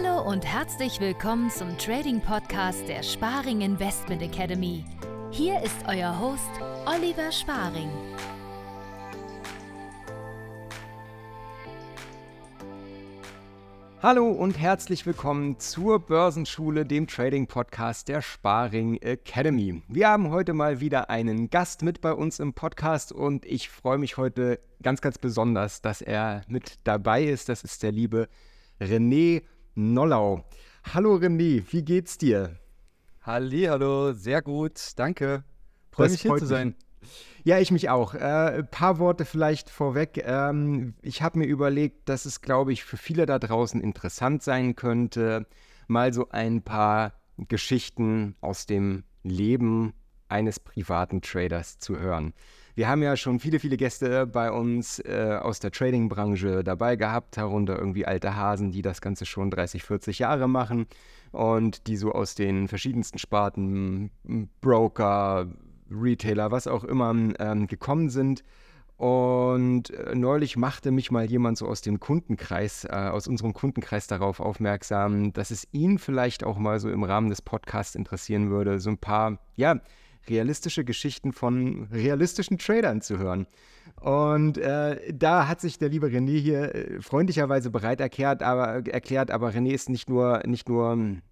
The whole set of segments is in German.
Hallo und herzlich willkommen zum Trading Podcast der Sparing Investment Academy. Hier ist euer Host Oliver Sparing. Hallo und herzlich willkommen zur Börsenschule, dem Trading Podcast der Sparing Academy. Wir haben heute mal wieder einen Gast mit bei uns im Podcast und ich freue mich heute ganz, ganz besonders, dass er mit dabei ist. Das ist der liebe René Nollau. Hallo René, wie geht's dir? Hallo, sehr gut, danke. Freue mich hier zu sein. Ja, ich mich auch. Äh, ein paar Worte vielleicht vorweg. Ähm, ich habe mir überlegt, dass es, glaube ich, für viele da draußen interessant sein könnte, mal so ein paar Geschichten aus dem Leben eines privaten Traders zu hören. Wir haben ja schon viele, viele Gäste bei uns äh, aus der Trading-Branche dabei gehabt, darunter irgendwie alte Hasen, die das Ganze schon 30, 40 Jahre machen und die so aus den verschiedensten Sparten, hm, Broker, Retailer, was auch immer, ähm, gekommen sind. Und äh, neulich machte mich mal jemand so aus dem Kundenkreis, äh, aus unserem Kundenkreis darauf aufmerksam, dass es ihn vielleicht auch mal so im Rahmen des Podcasts interessieren würde, so ein paar, ja, realistische Geschichten von realistischen Tradern zu hören. Und äh, da hat sich der liebe René hier äh, freundlicherweise bereit erklärt, aber, erklärt, aber René ist nicht nur, nicht nur hm,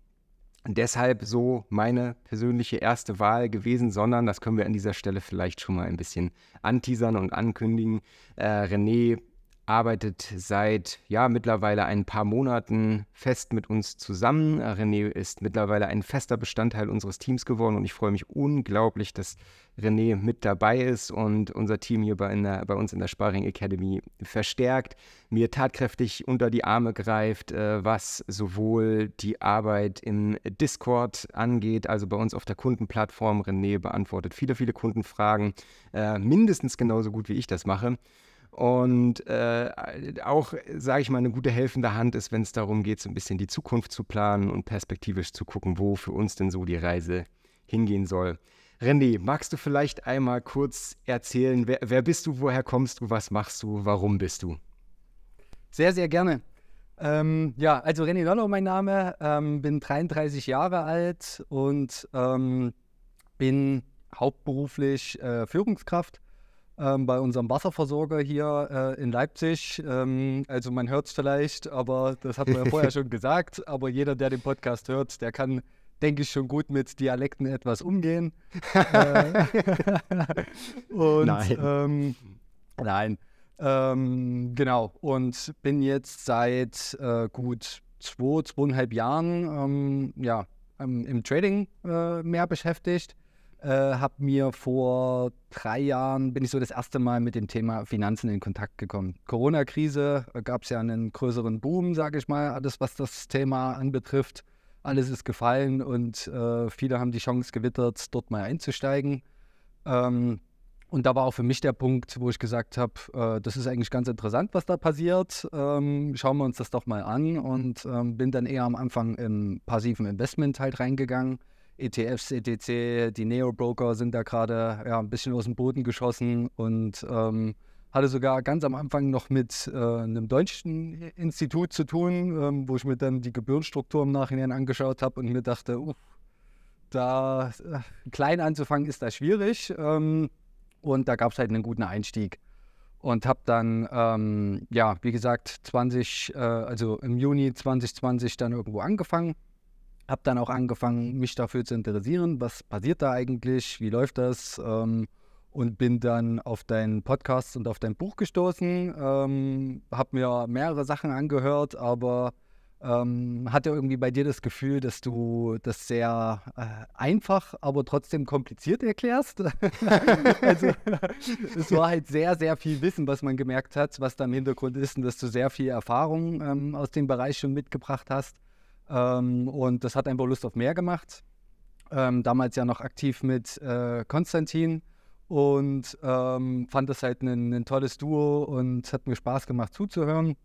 deshalb so meine persönliche erste Wahl gewesen, sondern das können wir an dieser Stelle vielleicht schon mal ein bisschen anteasern und ankündigen. Äh, René arbeitet seit ja mittlerweile ein paar Monaten fest mit uns zusammen. René ist mittlerweile ein fester Bestandteil unseres Teams geworden und ich freue mich unglaublich, dass René mit dabei ist und unser Team hier bei, der, bei uns in der Sparring Academy verstärkt, mir tatkräftig unter die Arme greift, äh, was sowohl die Arbeit im Discord angeht, also bei uns auf der Kundenplattform. René beantwortet viele, viele Kundenfragen, äh, mindestens genauso gut wie ich das mache und äh, auch, sage ich mal, eine gute helfende Hand ist, wenn es darum geht, so ein bisschen die Zukunft zu planen und perspektivisch zu gucken, wo für uns denn so die Reise hingehen soll. René, magst du vielleicht einmal kurz erzählen, wer, wer bist du, woher kommst du, was machst du, warum bist du? Sehr, sehr gerne. Ähm, ja, also René Lollo, mein Name, ähm, bin 33 Jahre alt und ähm, bin hauptberuflich äh, Führungskraft ähm, bei unserem Wasserversorger hier äh, in Leipzig. Ähm, also man hört es vielleicht, aber das hat man ja vorher schon gesagt. Aber jeder, der den Podcast hört, der kann, denke ich, schon gut mit Dialekten etwas umgehen. äh, und, nein. Ähm, nein. Ähm, genau. Und bin jetzt seit äh, gut zwei, zweieinhalb Jahren ähm, ja, im Trading äh, mehr beschäftigt äh, habe mir vor drei Jahren, bin ich so das erste Mal mit dem Thema Finanzen in Kontakt gekommen. Corona-Krise gab es ja einen größeren Boom, sage ich mal, alles was das Thema anbetrifft. Alles ist gefallen und äh, viele haben die Chance gewittert, dort mal einzusteigen. Ähm, und da war auch für mich der Punkt, wo ich gesagt habe, äh, das ist eigentlich ganz interessant, was da passiert. Ähm, schauen wir uns das doch mal an und ähm, bin dann eher am Anfang im passiven Investment halt reingegangen ETFs, ETC, die Neo-Broker sind da gerade ja, ein bisschen aus dem Boden geschossen und ähm, hatte sogar ganz am Anfang noch mit äh, einem deutschen Institut zu tun, ähm, wo ich mir dann die Gebührenstruktur im Nachhinein angeschaut habe und mir dachte, uh, da äh, klein anzufangen ist da schwierig. Ähm, und da gab es halt einen guten Einstieg. Und habe dann, ähm, ja, wie gesagt, 20, äh, also im Juni 2020 dann irgendwo angefangen habe dann auch angefangen, mich dafür zu interessieren, was passiert da eigentlich, wie läuft das ähm, und bin dann auf deinen Podcast und auf dein Buch gestoßen, ähm, habe mir mehrere Sachen angehört, aber ähm, hatte irgendwie bei dir das Gefühl, dass du das sehr äh, einfach, aber trotzdem kompliziert erklärst. also es war halt sehr, sehr viel Wissen, was man gemerkt hat, was da im Hintergrund ist und dass du sehr viel Erfahrung ähm, aus dem Bereich schon mitgebracht hast. Ähm, und das hat einfach Lust auf mehr gemacht. Ähm, damals ja noch aktiv mit äh, Konstantin und ähm, fand das halt ein, tolles Duo und hat mir Spaß gemacht zuzuhören.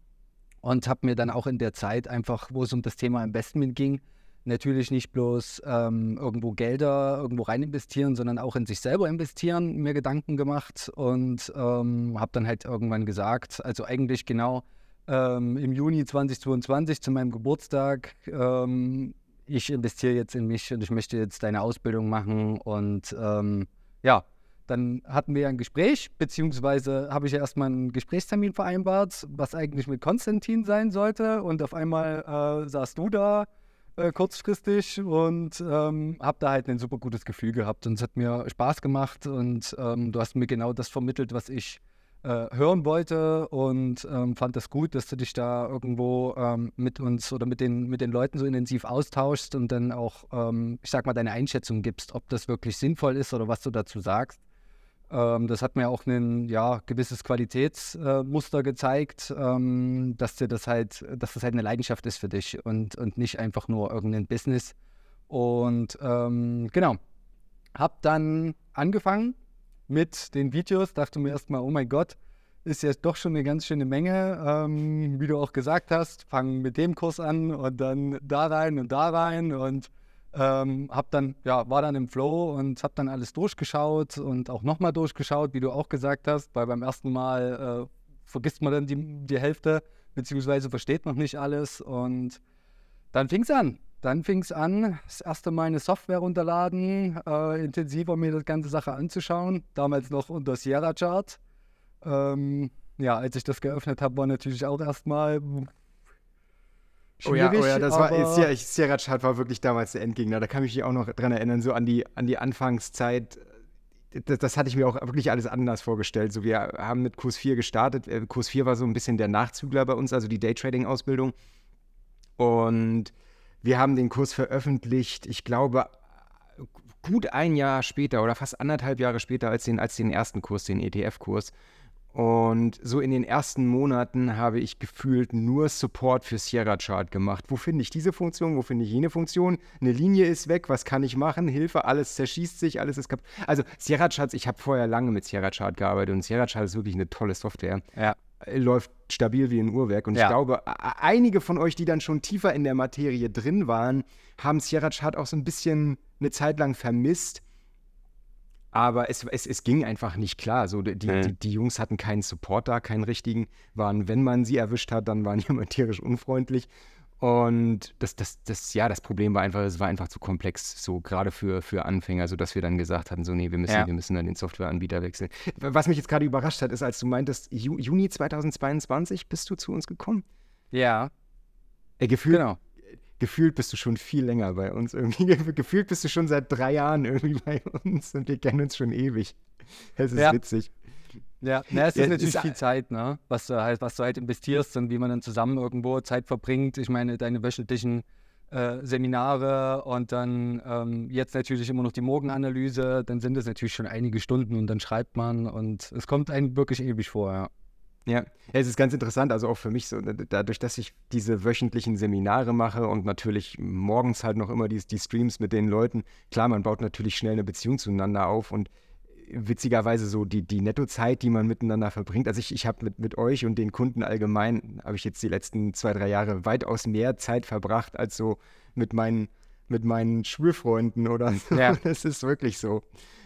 Und habe mir dann auch in der Zeit einfach, wo es um das Thema Investment ging, natürlich nicht bloß ähm, irgendwo Gelder irgendwo rein investieren, sondern auch in sich selber investieren, mir Gedanken gemacht und ähm, habe dann halt irgendwann gesagt, also eigentlich genau ähm, im Juni 2022 zu meinem Geburtstag, ähm, ich investiere jetzt in mich und ich möchte jetzt deine Ausbildung machen. Und ähm, ja, dann hatten wir ein Gespräch, beziehungsweise habe ich ja erstmal einen Gesprächstermin vereinbart, was eigentlich mit Konstantin sein sollte. Und auf einmal äh, saß du da äh, kurzfristig und ähm, habe da halt ein super gutes Gefühl gehabt. Und es hat mir Spaß gemacht und ähm, du hast mir genau das vermittelt, was ich äh, hören wollte und ähm, fand das gut, dass du dich da irgendwo ähm, mit uns oder mit den, mit den Leuten so intensiv austauschst und dann auch, ähm, ich sag mal, deine Einschätzung gibst, ob das wirklich sinnvoll ist oder was du dazu sagst. Ähm, das hat mir auch ein ja, gewisses Qualitätsmuster äh, gezeigt, ähm, dass dir das halt, dass das halt eine Leidenschaft ist für dich und, und nicht einfach nur irgendein Business. Und ähm, genau, hab dann angefangen mit den Videos. Dachte mir erstmal, oh mein Gott, ist ja doch schon eine ganz schöne Menge. Ähm, wie du auch gesagt hast, fangen mit dem Kurs an und dann da rein und da rein und ähm, hab dann, ja, war dann im Flow und habe dann alles durchgeschaut und auch nochmal durchgeschaut, wie du auch gesagt hast, weil beim ersten Mal äh, vergisst man dann die, die Hälfte, beziehungsweise versteht noch nicht alles und dann fing es an. Dann fing es an, das erste Mal eine Software runterladen, äh, intensiver mir das ganze Sache anzuschauen, damals noch unter Sierra Chart. Ähm, ja, als ich das geöffnet habe, war natürlich auch erstmal Oh ja, oh ja, das war Sierra Chart war wirklich damals der Endgegner. Da kann ich mich auch noch dran erinnern, so an die, an die Anfangszeit. Das, das, hatte ich mir auch wirklich alles anders vorgestellt. So, wir haben mit Kurs 4 gestartet. Äh, Kurs 4 war so ein bisschen der Nachzügler bei uns, also die Daytrading-Ausbildung. Und wir haben den Kurs veröffentlicht, ich glaube, gut ein Jahr später oder fast anderthalb Jahre später als den, als den ersten Kurs, den ETF-Kurs. Und so in den ersten Monaten habe ich gefühlt nur Support für Sierra Chart gemacht. Wo finde ich diese Funktion? Wo finde ich jene Funktion? Eine Linie ist weg. Was kann ich machen? Hilfe, alles zerschießt sich, alles ist kaputt. Also Sierra Charts, ich habe vorher lange mit Sierra Chart gearbeitet und Sierra Chart ist wirklich eine tolle Software. Ja. Äh, läuft stabil wie ein Uhrwerk. Und ja. ich glaube, einige von euch, die dann schon tiefer in der Materie drin waren, haben Sierra Chart auch so ein bisschen eine Zeit lang vermisst. Aber es, es, es ging einfach nicht klar. So, die, mhm. die, die, Jungs hatten keinen Support da, keinen richtigen, waren, wenn man sie erwischt hat, dann waren die immer tierisch unfreundlich. Und das, das, das, ja, das Problem war einfach, es war einfach zu komplex, so gerade für, für Anfänger, sodass wir dann gesagt hatten, so, nee, wir müssen, ja. wir müssen dann den Softwareanbieter wechseln. Was mich jetzt gerade überrascht hat, ist, als du meintest, Juni 2022 bist du zu uns gekommen. Ja. Äh, gefühlt, genau. gefühlt bist du schon viel länger bei uns irgendwie. Gefühlt bist du schon seit drei Jahren irgendwie bei uns und wir kennen uns schon ewig. Es ist ja. witzig. Ja, na, es ist ja, natürlich ist viel Zeit, ne? was, du halt, was du halt investierst und wie man dann zusammen irgendwo Zeit verbringt. Ich meine, deine wöchentlichen äh, Seminare und dann ähm, jetzt natürlich immer noch die Morgenanalyse, dann sind es natürlich schon einige Stunden und dann schreibt man und es kommt einem wirklich ewig vor, ja. Ja, es ist ganz interessant, also auch für mich so, dadurch, dass ich diese wöchentlichen Seminare mache und natürlich morgens halt noch immer die, die Streams mit den Leuten, klar, man baut natürlich schnell eine Beziehung zueinander auf und witzigerweise so die, die Nettozeit, die man miteinander verbringt. Also ich, ich habe mit, mit euch und den Kunden allgemein, habe ich jetzt die letzten zwei, drei Jahre weitaus mehr Zeit verbracht als so mit meinen, mit meinen Schulfreunden oder so. Ja. Das ist wirklich so.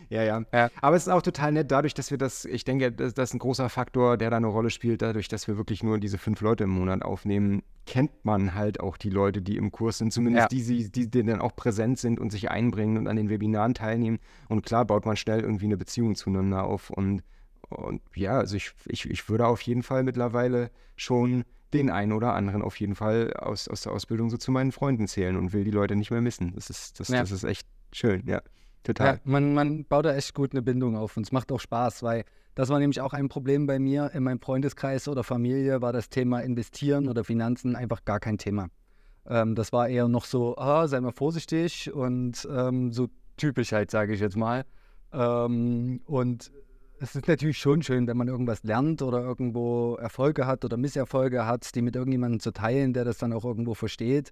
Ja, ja, ja, Aber es ist auch total nett, dadurch, dass wir das, ich denke, das, das, ist ein großer Faktor, der da eine Rolle spielt, dadurch, dass wir wirklich nur diese fünf Leute im Monat aufnehmen, kennt man halt auch die Leute, die im Kurs sind, zumindest ja. die, die, die dann auch präsent sind und sich einbringen und an den Webinaren teilnehmen. Und klar baut man schnell irgendwie eine Beziehung zueinander auf. Und, und ja, also ich, ich, ich würde auf jeden Fall mittlerweile schon den einen oder anderen auf jeden Fall aus, aus der Ausbildung so zu meinen Freunden zählen und will die Leute nicht mehr missen. Das ist, das, ja. das ist echt schön, ja. Total. Ja, man, man baut da echt gut eine Bindung auf und es macht auch Spaß, weil das war nämlich auch ein Problem bei mir. In meinem Freundeskreis oder Familie war das Thema Investieren oder Finanzen einfach gar kein Thema. Ähm, das war eher noch so, ah, sei mal vorsichtig und ähm, so typisch halt, sage ich jetzt mal. Ähm, und es ist natürlich schon schön, wenn man irgendwas lernt oder irgendwo Erfolge hat oder Misserfolge hat, die mit irgendjemandem zu teilen, der das dann auch irgendwo versteht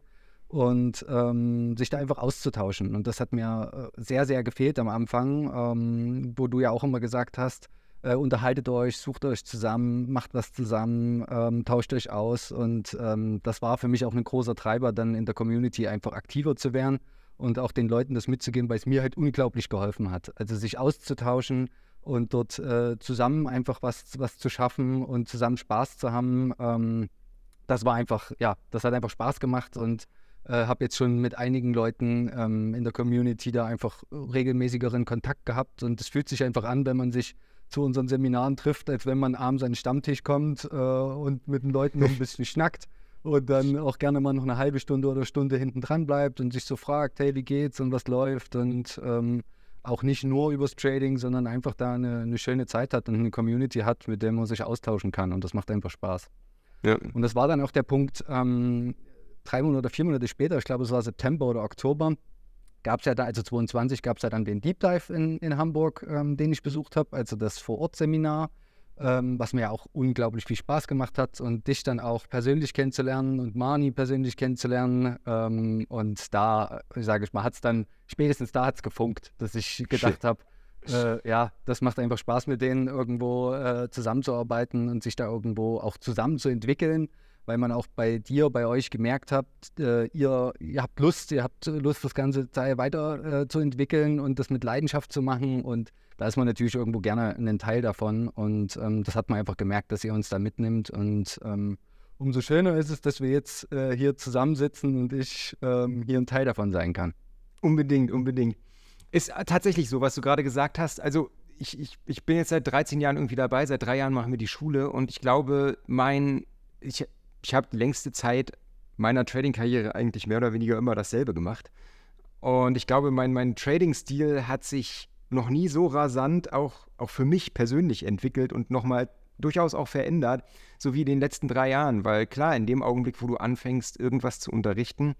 und ähm, sich da einfach auszutauschen. Und das hat mir äh, sehr, sehr gefehlt am Anfang, ähm, wo du ja auch immer gesagt hast, äh, unterhaltet euch, sucht euch zusammen, macht was zusammen, ähm, tauscht euch aus. Und ähm, das war für mich auch ein großer Treiber, dann in der Community einfach aktiver zu werden und auch den Leuten das mitzugeben, weil es mir halt unglaublich geholfen hat. Also sich auszutauschen und dort äh, zusammen einfach was, was zu schaffen und zusammen Spaß zu haben. Ähm, das war einfach, ja, das hat einfach Spaß gemacht und äh, habe jetzt schon mit einigen Leuten ähm, in der Community da einfach regelmäßigeren Kontakt gehabt und es fühlt sich einfach an, wenn man sich zu unseren Seminaren trifft, als wenn man abends an den Stammtisch kommt äh, und mit den Leuten noch ein bisschen schnackt und dann auch gerne mal noch eine halbe Stunde oder Stunde hinten dran bleibt und sich so fragt, hey, wie geht's und was läuft und ähm, auch nicht nur übers Trading, sondern einfach da eine, eine schöne Zeit hat und eine Community hat, mit der man sich austauschen kann und das macht einfach Spaß. Ja. Und das war dann auch der Punkt, ähm, drei Monate, oder vier Monate später, ich glaube es war September oder Oktober, gab es ja da, also 22 gab es ja dann den Deep Dive in, in Hamburg, ähm, den ich besucht habe, also das Vorortseminar, ähm, was mir ja auch unglaublich viel Spaß gemacht hat und dich dann auch persönlich kennenzulernen und Mani persönlich kennenzulernen. Ähm, und da, äh, sage ich mal, hat es dann, spätestens da hat es gefunkt, dass ich gedacht habe, äh, ja, das macht einfach Spaß mit denen irgendwo äh, zusammenzuarbeiten und sich da irgendwo auch zusammenzuentwickeln weil man auch bei dir, bei euch gemerkt habt, äh, ihr, ihr, habt Lust, ihr habt Lust, das ganze Teil weiter äh, zu entwickeln und das mit Leidenschaft zu machen. Und da ist man natürlich irgendwo gerne ein Teil davon. Und ähm, das hat man einfach gemerkt, dass ihr uns da mitnimmt. Und ähm, umso schöner ist es, dass wir jetzt äh, hier zusammensitzen und ich ähm, hier ein Teil davon sein kann. Unbedingt, unbedingt. Ist äh, tatsächlich so, was du gerade gesagt hast. Also ich, ich, ich bin jetzt seit 13 Jahren irgendwie dabei, seit drei Jahren machen wir die Schule und ich glaube, mein, ich, ich habe die längste Zeit meiner Trading-Karriere eigentlich mehr oder weniger immer dasselbe gemacht. Und ich glaube, mein, mein Trading-Stil hat sich noch nie so rasant auch, auch für mich persönlich entwickelt und nochmal durchaus auch verändert, so wie in den letzten drei Jahren. Weil klar, in dem Augenblick, wo du anfängst, irgendwas zu unterrichten,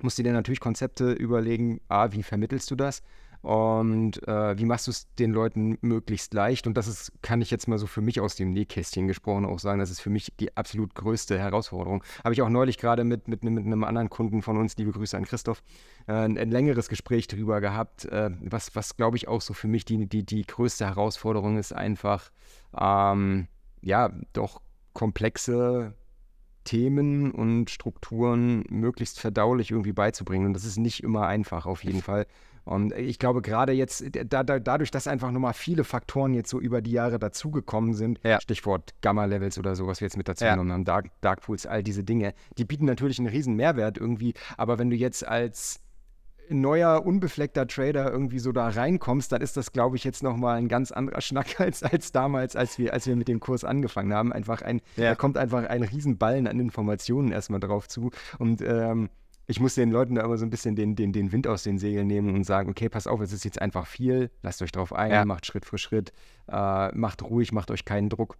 musst du dir natürlich Konzepte überlegen, a, wie vermittelst du das? Und äh, wie machst du es den Leuten möglichst leicht? Und das ist, kann ich jetzt mal so für mich aus dem Nähkästchen gesprochen auch sagen, das ist für mich die absolut größte Herausforderung. Habe ich auch neulich gerade mit, mit, mit einem anderen Kunden von uns, liebe Grüße an Christoph, äh, ein, ein, längeres Gespräch darüber gehabt, äh, was, was glaube ich auch so für mich die, die, die größte Herausforderung ist, einfach, ähm, ja, doch komplexe Themen und Strukturen möglichst verdaulich irgendwie beizubringen. Und das ist nicht immer einfach, auf jeden Fall. Und ich glaube, gerade jetzt, äh, da, da, dadurch, dass einfach nochmal viele Faktoren jetzt so über die Jahre dazugekommen sind, ja. Stichwort Gamma-Levels oder so, was wir jetzt mit dazu ja. genommen haben, Dark, Dark Pools, all diese Dinge, die bieten natürlich einen riesen Mehrwert irgendwie. Aber wenn du jetzt als neuer, unbefleckter Trader irgendwie so da reinkommst, dann ist das, glaube ich, jetzt nochmal ein ganz anderer Schnack als, als damals, als wir, als wir mit dem Kurs angefangen haben. Einfach ein, ja. da kommt einfach ein Riesenballen an Informationen erstmal drauf zu. Und ähm, ich muss den Leuten da immer so ein bisschen den, den, den Wind aus den Segeln nehmen und sagen, okay, pass auf, es ist jetzt einfach viel, lasst euch drauf ein, ja. macht Schritt für Schritt, äh, macht ruhig, macht euch keinen Druck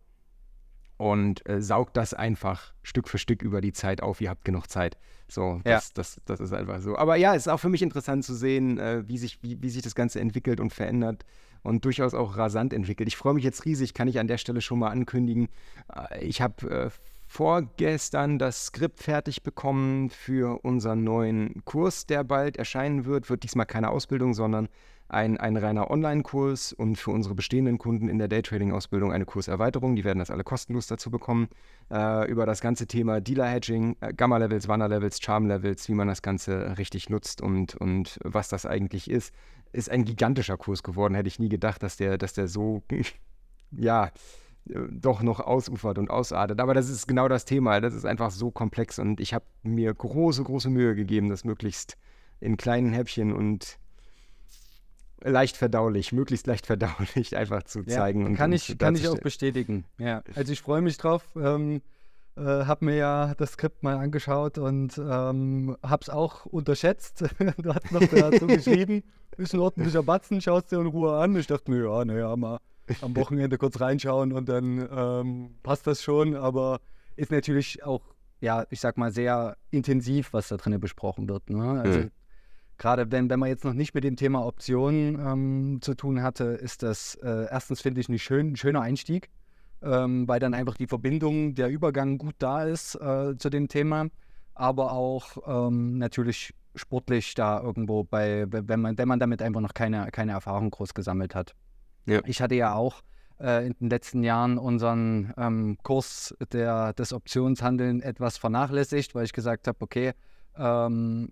und äh, saugt das einfach Stück für Stück über die Zeit auf, ihr habt genug Zeit. So, das, ja. das, das ist einfach so. Aber ja, es ist auch für mich interessant zu sehen, äh, wie, sich, wie, wie sich das Ganze entwickelt und verändert und durchaus auch rasant entwickelt. Ich freue mich jetzt riesig, kann ich an der Stelle schon mal ankündigen. Äh, ich habe äh, vorgestern das Skript fertig bekommen für unseren neuen Kurs, der bald erscheinen wird. Wird diesmal keine Ausbildung, sondern ein, ein reiner Online-Kurs und für unsere bestehenden Kunden in der Daytrading-Ausbildung eine Kurserweiterung. Die werden das alle kostenlos dazu bekommen. Äh, über das ganze Thema Dealer-Hedging, äh, Gamma-Levels, Wanner-Levels, Charm-Levels, wie man das Ganze richtig nutzt und, und was das eigentlich ist. Ist ein gigantischer Kurs geworden. Hätte ich nie gedacht, dass der, dass der so, ja, äh, doch noch ausufert und ausartet. Aber das ist genau das Thema. Das ist einfach so komplex und ich habe mir große, große Mühe gegeben, das möglichst in kleinen Häppchen und leicht verdaulich, möglichst leicht verdaulich einfach zu ja, zeigen. Kann und, ich, und kann ich auch bestätigen. Ja. Also ich freue mich drauf. Ähm, äh, habe mir ja das Skript mal angeschaut und ähm, habe es auch unterschätzt. du hast noch dazu geschrieben, ist ein ordentlicher Batzen, schaust dir in Ruhe an. Ich dachte mir, ja, naja, mal am Wochenende kurz reinschauen und dann ähm, passt das schon. Aber ist natürlich auch, ja, ich sag mal, sehr intensiv, was da drin besprochen wird. Ne? Also mhm. gerade wenn, wenn man jetzt noch nicht mit dem Thema Optionen ähm, zu tun hatte, ist das äh, erstens, finde ich, ein, schön, ein schöner Einstieg, ähm, weil dann einfach die Verbindung, der Übergang gut da ist äh, zu dem Thema. Aber auch ähm, natürlich sportlich da irgendwo bei, wenn man, wenn man damit einfach noch keine, keine Erfahrung groß gesammelt hat. Ja. Ich hatte ja auch äh, in den letzten Jahren unseren ähm, Kurs der, des Optionshandeln etwas vernachlässigt, weil ich gesagt habe, okay, ähm,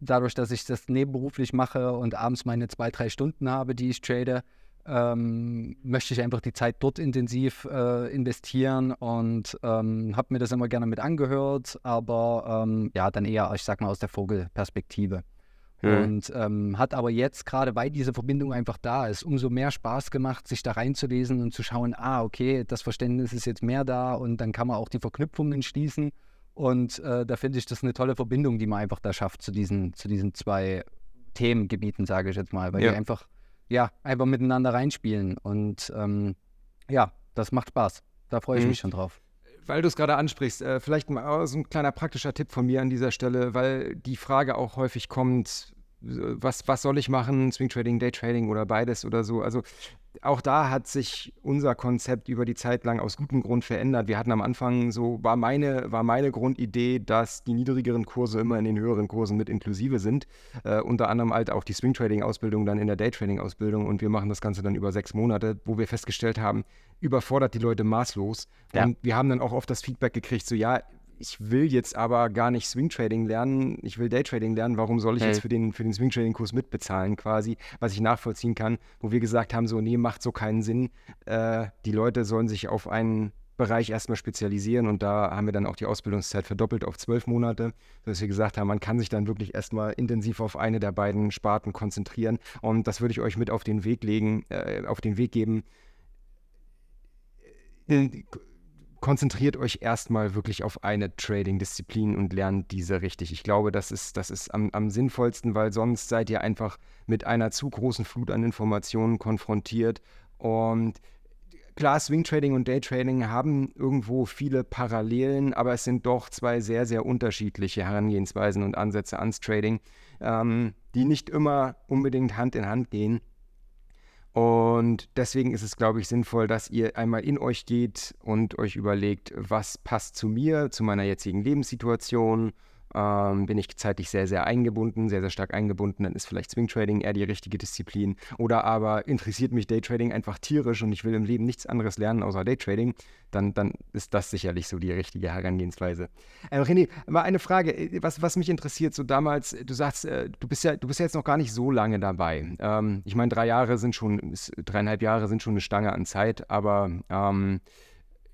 dadurch, dass ich das nebenberuflich mache und abends meine zwei, drei Stunden habe, die ich trade, ähm, möchte ich einfach die Zeit dort intensiv äh, investieren und ähm, habe mir das immer gerne mit angehört, aber ähm, ja, dann eher, ich sag mal, aus der Vogelperspektive. Hm. Und ähm, hat aber jetzt, gerade weil diese Verbindung einfach da ist, umso mehr Spaß gemacht, sich da reinzulesen und zu schauen, ah, okay, das Verständnis ist jetzt mehr da und dann kann man auch die Verknüpfungen schließen. Und äh, da finde ich das eine tolle Verbindung, die man einfach da schafft zu diesen, zu diesen zwei Themengebieten, sage ich jetzt mal, weil ja. die einfach, ja, einfach miteinander reinspielen. Und ähm, ja, das macht Spaß. Da freue ich mhm. mich schon drauf. Weil du es gerade ansprichst, äh, vielleicht mal so ein kleiner praktischer Tipp von mir an dieser Stelle, weil die Frage auch häufig kommt, was, was soll ich machen, Swing Trading, Day Trading oder beides oder so. Also auch da hat sich unser Konzept über die Zeit lang aus gutem Grund verändert. Wir hatten am Anfang so, war meine, war meine Grundidee, dass die niedrigeren Kurse immer in den höheren Kursen mit inklusive sind. Äh, unter anderem halt auch die Swing Trading Ausbildung dann in der Day Trading Ausbildung und wir machen das Ganze dann über sechs Monate, wo wir festgestellt haben, überfordert die Leute maßlos. Ja. Und wir haben dann auch oft das Feedback gekriegt, so ja, ich will jetzt aber gar nicht Swing Trading lernen, ich will Day Trading lernen, warum soll ich hey. jetzt für den, für den Swing Trading Kurs mitbezahlen quasi, was ich nachvollziehen kann, wo wir gesagt haben, so, nee, macht so keinen Sinn. Äh, die Leute sollen sich auf einen Bereich erstmal spezialisieren und da haben wir dann auch die Ausbildungszeit verdoppelt auf zwölf Monate, sodass wir gesagt haben, man kann sich dann wirklich erstmal intensiv auf eine der beiden Sparten konzentrieren und das würde ich euch mit auf den Weg legen, äh, auf den Weg geben äh, konzentriert euch erstmal wirklich auf eine Trading-Disziplin und lernt diese richtig. Ich glaube, das ist, das ist am, am, sinnvollsten, weil sonst seid ihr einfach mit einer zu großen Flut an Informationen konfrontiert. Und klar, Swing Trading und Day Trading haben irgendwo viele Parallelen, aber es sind doch zwei sehr, sehr unterschiedliche Herangehensweisen und Ansätze ans Trading, ähm, die nicht immer unbedingt Hand in Hand gehen. Und deswegen ist es, glaube ich, sinnvoll, dass ihr einmal in euch geht und euch überlegt, was passt zu mir, zu meiner jetzigen Lebenssituation, ähm, bin ich zeitlich sehr, sehr eingebunden, sehr, sehr stark eingebunden, dann ist vielleicht Swing Trading eher die richtige Disziplin. Oder aber interessiert mich Daytrading einfach tierisch und ich will im Leben nichts anderes lernen außer Daytrading, dann, dann ist das sicherlich so die richtige Herangehensweise. Äh, René, mal eine Frage, äh, was, was mich interessiert, so damals, du sagst, äh, du bist ja, du bist ja jetzt noch gar nicht so lange dabei. Ähm, ich meine, drei Jahre sind schon, dreieinhalb Jahre sind schon eine Stange an Zeit, aber ähm,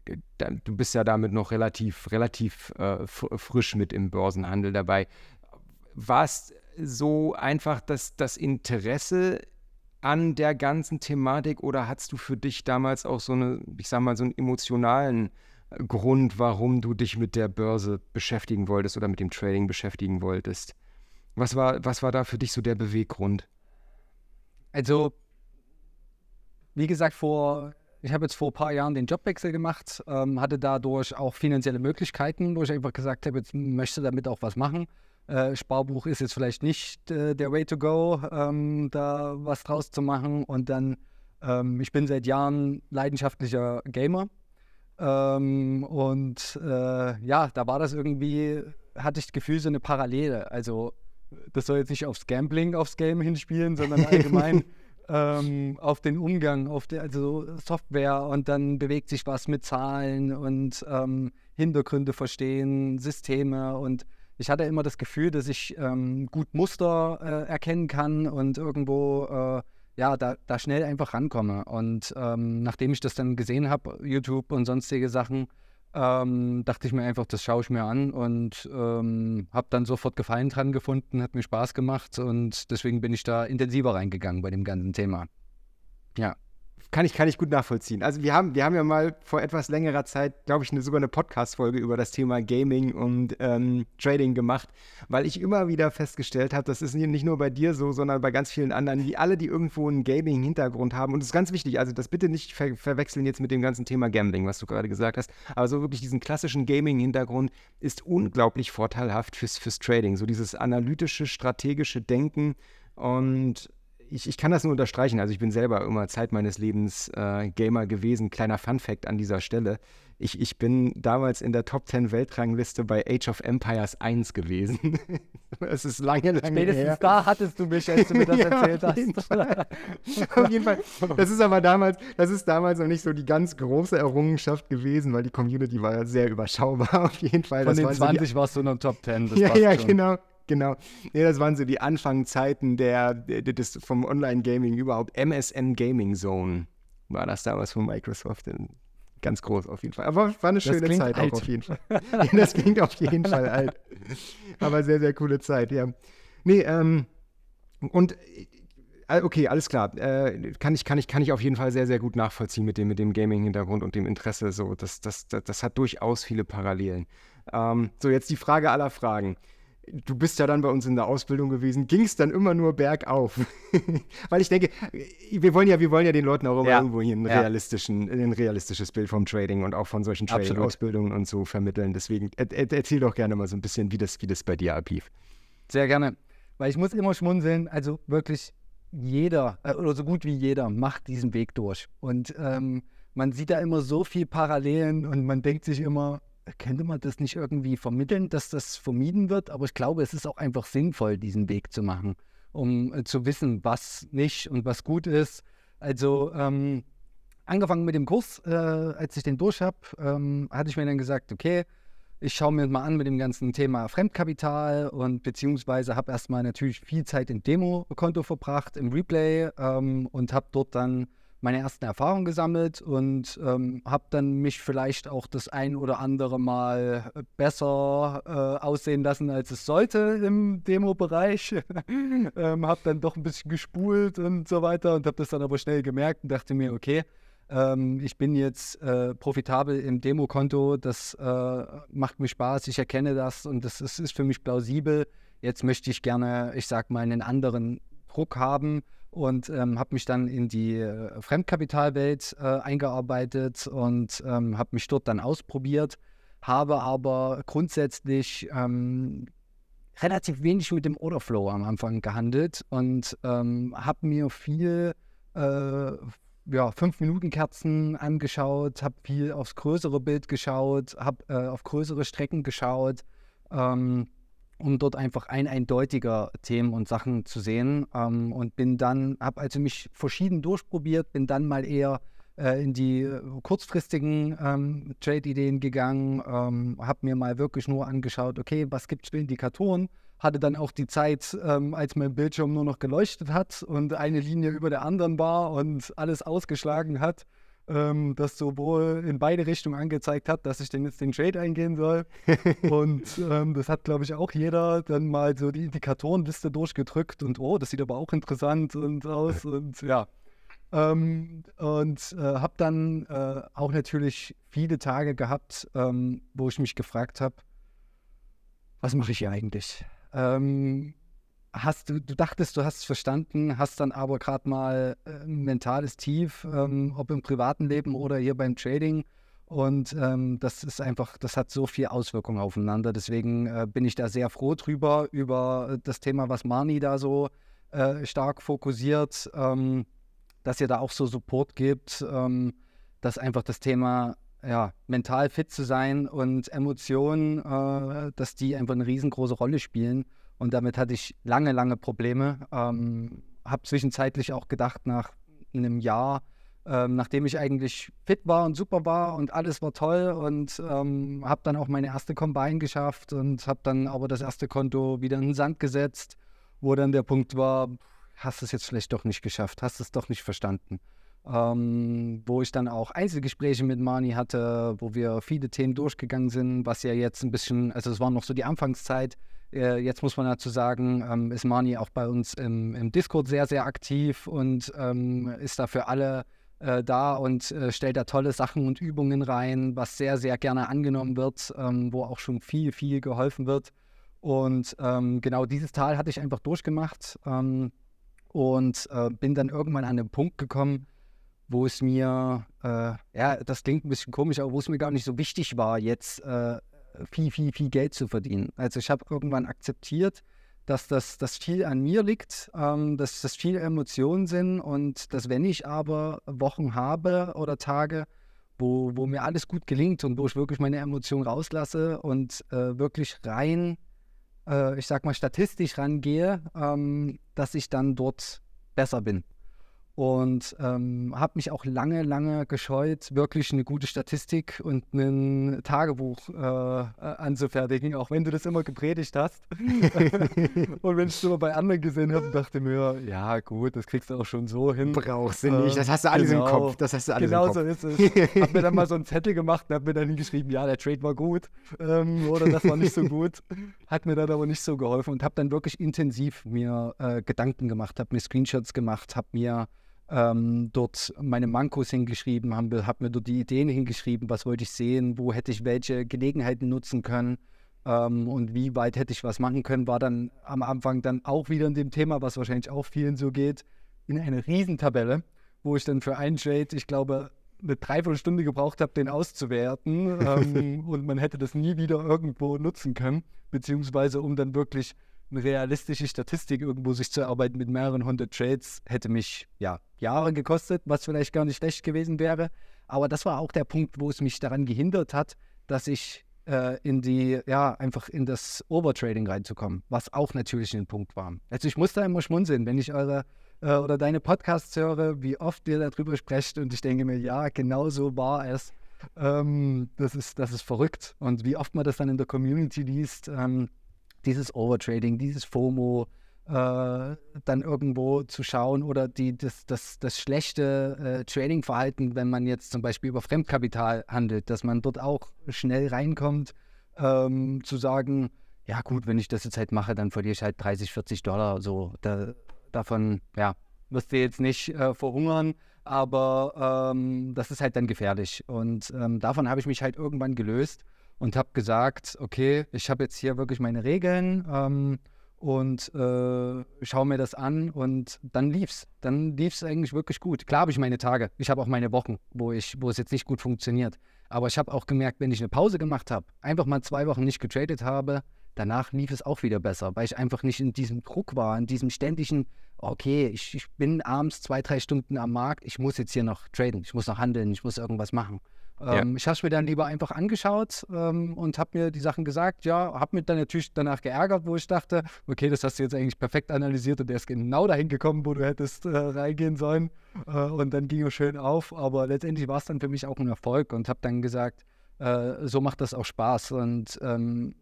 du bist ja damit noch relativ, relativ äh, frisch mit im Börsenhandel dabei. War es so einfach, dass das Interesse an der ganzen Thematik oder hattest du für dich damals auch so eine, ich sag mal, so einen emotionalen äh, Grund, warum du dich mit der Börse beschäftigen wolltest oder mit dem Trading beschäftigen wolltest? Was war, was war da für dich so der Beweggrund? Also, wie gesagt, vor ich habe jetzt vor ein paar Jahren den Jobwechsel gemacht, ähm, hatte dadurch auch finanzielle Möglichkeiten, wo ich einfach gesagt habe, jetzt möchte damit auch was machen. Äh, Sparbuch ist jetzt vielleicht nicht äh, der Way to go, ähm, da was draus zu machen. Und dann, ähm, ich bin seit Jahren leidenschaftlicher Gamer. Ähm, und äh, ja, da war das irgendwie, hatte ich das Gefühl, so eine Parallele. Also, das soll jetzt nicht aufs Gambling, aufs Game hinspielen, sondern allgemein ähm, auf den Umgang, auf der, also Software und dann bewegt sich was mit Zahlen und ähm, Hintergründe verstehen, Systeme und ich hatte immer das Gefühl, dass ich ähm, gut Muster äh, erkennen kann und irgendwo äh, ja, da, da, schnell einfach rankomme. Und ähm, nachdem ich das dann gesehen habe, YouTube und sonstige Sachen, ähm, dachte ich mir einfach, das schaue ich mir an und ähm, habe dann sofort Gefallen dran gefunden, hat mir Spaß gemacht und deswegen bin ich da intensiver reingegangen bei dem ganzen Thema. Ja. Kann ich, kann ich gut nachvollziehen. Also wir haben, wir haben ja mal vor etwas längerer Zeit, glaube ich, eine, sogar eine Podcast-Folge über das Thema Gaming und ähm, Trading gemacht, weil ich immer wieder festgestellt habe, das ist nicht nur bei dir so, sondern bei ganz vielen anderen, die alle, die irgendwo einen Gaming-Hintergrund haben. Und es ist ganz wichtig, also das bitte nicht ver verwechseln jetzt mit dem ganzen Thema Gambling, was du gerade gesagt hast. Aber so wirklich diesen klassischen Gaming-Hintergrund ist unglaublich vorteilhaft fürs, fürs Trading. So dieses analytische, strategische Denken und ich, ich kann das nur unterstreichen. Also ich bin selber immer Zeit meines Lebens äh, Gamer gewesen. Kleiner Fun fact an dieser Stelle. Ich, ich bin damals in der Top 10 Weltrangliste bei Age of Empires 1 gewesen. Es ist lange, lange Spätestens her. da hattest du mich, als du mir das ja, erzählt hast. auf jeden Fall. Das ist aber damals, das ist damals noch nicht so die ganz große Errungenschaft gewesen, weil die Community war ja sehr überschaubar. Auf jeden Fall. Von das den 20 so die... warst du in der Top 10. ja, ja, schon. genau genau. Nee, das waren so die Anfangszeiten der, des, vom Online-Gaming überhaupt. MSN Gaming Zone war das damals von Microsoft. Ähm, ganz groß auf jeden Fall. Aber war eine schöne Zeit alt. auch auf jeden Fall. das klingt auf jeden Fall alt. Aber sehr, sehr coole Zeit, ja. Nee, ähm, und äh, okay, alles klar. Äh, kann, ich, kann, ich, kann ich auf jeden Fall sehr, sehr gut nachvollziehen mit dem, mit dem Gaming-Hintergrund und dem Interesse. So, das, das, das, das hat durchaus viele Parallelen. Ähm, so, jetzt die Frage aller Fragen du bist ja dann bei uns in der Ausbildung gewesen, ging es dann immer nur bergauf. Weil ich denke, wir wollen ja, wir wollen ja den Leuten auch immer ja. irgendwo hier ein, realistischen, ein realistisches Bild vom Trading und auch von solchen Trading-Ausbildungen und so vermitteln. Deswegen er, er, erzähl doch gerne mal so ein bisschen, wie das, wie das bei dir ablief. Sehr gerne. Weil ich muss immer schmunzeln, also wirklich jeder äh, oder so gut wie jeder macht diesen Weg durch. Und ähm, man sieht da immer so viele Parallelen und man denkt sich immer, könnte man das nicht irgendwie vermitteln, dass das vermieden wird? Aber ich glaube, es ist auch einfach sinnvoll, diesen Weg zu machen, um äh, zu wissen, was nicht und was gut ist. Also ähm, angefangen mit dem Kurs, äh, als ich den durch habe, ähm, hatte ich mir dann gesagt, okay, ich schaue mir mal an mit dem ganzen Thema Fremdkapital und beziehungsweise habe erstmal natürlich viel Zeit im Demo-Konto verbracht, im Replay ähm, und habe dort dann meine ersten Erfahrungen gesammelt und ähm, habe dann mich vielleicht auch das ein oder andere Mal besser äh, aussehen lassen, als es sollte im Demo-Bereich. ähm, habe dann doch ein bisschen gespult und so weiter und habe das dann aber schnell gemerkt und dachte mir, okay, ähm, ich bin jetzt äh, profitabel im Demokonto, das äh, macht mir Spaß, ich erkenne das und das ist, ist für mich plausibel. Jetzt möchte ich gerne, ich sag mal, einen anderen Druck haben und ähm, habe mich dann in die äh, Fremdkapitalwelt äh, eingearbeitet und ähm, habe mich dort dann ausprobiert, habe aber grundsätzlich ähm, relativ wenig mit dem Orderflow am Anfang gehandelt und ähm, habe mir viel äh, ja, 5-Minuten-Kerzen angeschaut, habe viel aufs größere Bild geschaut, habe äh, auf größere Strecken geschaut ähm, um dort einfach ein eindeutiger Themen und Sachen zu sehen. Ähm, und bin dann, habe also mich verschieden durchprobiert, bin dann mal eher äh, in die äh, kurzfristigen ähm, Trade-Ideen gegangen, ähm, habe mir mal wirklich nur angeschaut, okay, was gibt es für Indikatoren? Hatte dann auch die Zeit, ähm, als mein Bildschirm nur noch geleuchtet hat und eine Linie über der anderen war und alles ausgeschlagen hat ähm, das sowohl in beide Richtungen angezeigt hat, dass ich denn jetzt den Trade eingehen soll. und ähm, das hat, glaube ich, auch jeder dann mal so die Indikatorenliste durchgedrückt und oh, das sieht aber auch interessant und aus und ja. Ähm, und äh, habe dann äh, auch natürlich viele Tage gehabt, ähm, wo ich mich gefragt habe, was mache ich hier eigentlich? Ähm, hast du, du dachtest, du hast es verstanden, hast dann aber gerade mal ein äh, mentales Tief, ähm, ob im privaten Leben oder hier beim Trading. Und ähm, das ist einfach, das hat so viel Auswirkungen aufeinander. Deswegen äh, bin ich da sehr froh drüber, über das Thema, was Marni da so äh, stark fokussiert, ähm, dass ihr da auch so Support gibt, ähm, dass einfach das Thema ja, mental fit zu sein und Emotionen, äh, dass die einfach eine riesengroße Rolle spielen. Und damit hatte ich lange, lange Probleme. Ähm, habe zwischenzeitlich auch gedacht, nach einem Jahr, ähm, nachdem ich eigentlich fit war und super war und alles war toll und ähm, habe dann auch meine erste Combine geschafft und habe dann aber das erste Konto wieder in den Sand gesetzt, wo dann der Punkt war, hast du es jetzt vielleicht doch nicht geschafft, hast du es doch nicht verstanden ähm, wo ich dann auch Einzelgespräche mit Mani hatte, wo wir viele Themen durchgegangen sind, was ja jetzt ein bisschen, also es war noch so die Anfangszeit. Äh, jetzt muss man dazu sagen, ähm, ist Mani auch bei uns im, im Discord sehr, sehr aktiv und ähm, ist da für alle äh, da und äh, stellt da tolle Sachen und Übungen rein, was sehr, sehr gerne angenommen wird, ähm, wo auch schon viel, viel geholfen wird. Und ähm, genau dieses Tal hatte ich einfach durchgemacht ähm, und äh, bin dann irgendwann an den Punkt gekommen, wo es mir, äh, ja, das klingt ein bisschen komisch, aber wo es mir gar nicht so wichtig war, jetzt äh, viel, viel, viel Geld zu verdienen. Also ich habe irgendwann akzeptiert, dass das dass viel an mir liegt, ähm, dass das viele Emotionen sind und dass wenn ich aber Wochen habe oder Tage, wo, wo mir alles gut gelingt und wo ich wirklich meine Emotionen rauslasse und äh, wirklich rein, äh, ich sag mal, statistisch rangehe, ähm, dass ich dann dort besser bin und ähm, habe mich auch lange, lange gescheut, wirklich eine gute Statistik und ein Tagebuch äh, anzufertigen, auch wenn du das immer gepredigt hast. und wenn ich es immer bei anderen gesehen habe, dachte mir, ja gut, das kriegst du auch schon so hin. Brauchst du nicht, das hast du alles genau, im Kopf. Das hast du alles genau im Kopf. so ist es. Habe mir dann mal so einen Zettel gemacht und habe mir dann hingeschrieben, ja, der Trade war gut ähm, oder das war nicht so gut. Hat mir dann aber nicht so geholfen und habe dann wirklich intensiv mir äh, Gedanken gemacht, habe mir Screenshots gemacht, habe mir ähm, dort meine Mankos hingeschrieben, habe hab mir dort die Ideen hingeschrieben, was wollte ich sehen, wo hätte ich welche Gelegenheiten nutzen können ähm, und wie weit hätte ich was machen können, war dann am Anfang dann auch wieder in dem Thema, was wahrscheinlich auch vielen so geht, in eine Riesentabelle, wo ich dann für einen Trade, ich glaube, eine Dreiviertelstunde gebraucht habe, den auszuwerten ähm, und man hätte das nie wieder irgendwo nutzen können, beziehungsweise um dann wirklich realistische Statistik irgendwo sich zu arbeiten mit mehreren hundert Trades hätte mich ja Jahre gekostet, was vielleicht gar nicht schlecht gewesen wäre. Aber das war auch der Punkt, wo es mich daran gehindert hat, dass ich äh, in die, ja, einfach in das Overtrading reinzukommen, was auch natürlich ein Punkt war. Also ich muss da immer schmunzeln, wenn ich eure äh, oder deine Podcasts höre, wie oft ihr darüber sprecht und ich denke mir, ja, genau so war es. Ähm, das, ist, das ist verrückt. Und wie oft man das dann in der Community liest, ähm, dieses Overtrading, dieses FOMO, äh, dann irgendwo zu schauen oder die, das, das, das schlechte äh, Trading-Verhalten, wenn man jetzt zum Beispiel über Fremdkapital handelt, dass man dort auch schnell reinkommt, ähm, zu sagen, ja gut, wenn ich das jetzt halt mache, dann verliere ich halt 30, 40 Dollar. So, da, davon, ja, wirst du jetzt nicht äh, verhungern, aber ähm, das ist halt dann gefährlich. Und ähm, davon habe ich mich halt irgendwann gelöst und habe gesagt, okay, ich habe jetzt hier wirklich meine Regeln ähm, und äh, schaue mir das an und dann lief's. Dann lief es eigentlich wirklich gut. Klar habe ich meine Tage, ich habe auch meine Wochen, wo ich, wo es jetzt nicht gut funktioniert. Aber ich habe auch gemerkt, wenn ich eine Pause gemacht habe, einfach mal zwei Wochen nicht getradet habe, danach lief es auch wieder besser, weil ich einfach nicht in diesem Druck war, in diesem ständigen, okay, ich, ich bin abends zwei, drei Stunden am Markt, ich muss jetzt hier noch traden, ich muss noch handeln, ich muss irgendwas machen. Ähm, ja. Ich habe es mir dann lieber einfach angeschaut ähm, und habe mir die Sachen gesagt. Ja, habe mich dann natürlich danach geärgert, wo ich dachte, okay, das hast du jetzt eigentlich perfekt analysiert und der ist genau dahin gekommen, wo du hättest äh, reingehen sollen. Äh, und dann ging es schön auf. Aber letztendlich war es dann für mich auch ein Erfolg und habe dann gesagt, äh, so macht das auch Spaß. Und ähm,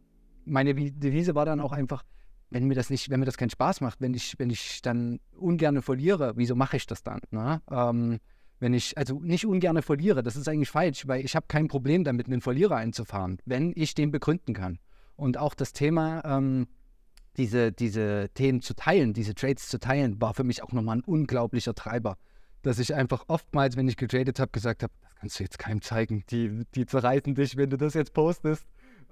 meine Devise war dann auch einfach, wenn mir das nicht, wenn mir das keinen Spaß macht, wenn ich, wenn ich dann ungern verliere, wieso mache ich das dann? Ne? Ähm, wenn ich, also nicht ungern verliere, das ist eigentlich falsch, weil ich habe kein Problem damit, einen Verlierer einzufahren, wenn ich den begründen kann. Und auch das Thema, ähm, diese, diese Themen zu teilen, diese Trades zu teilen, war für mich auch nochmal ein unglaublicher Treiber. Dass ich einfach oftmals, wenn ich getradet habe, gesagt habe, das kannst du jetzt keinem zeigen. Die, die zerreißen dich, wenn du das jetzt postest.